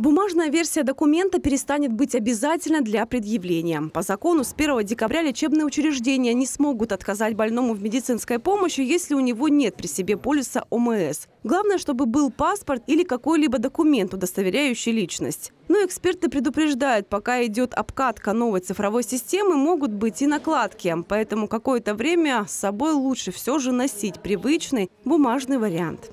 Бумажная версия документа перестанет быть обязательной для предъявления. По закону с 1 декабря лечебные учреждения не смогут отказать больному в медицинской помощи, если у него нет при себе полиса ОМС. Главное, чтобы был паспорт или какой-либо документ, удостоверяющий личность. Но эксперты предупреждают, пока идет обкатка новой цифровой системы, могут быть и накладки. Поэтому какое-то время с собой лучше все же носить привычный бумажный вариант.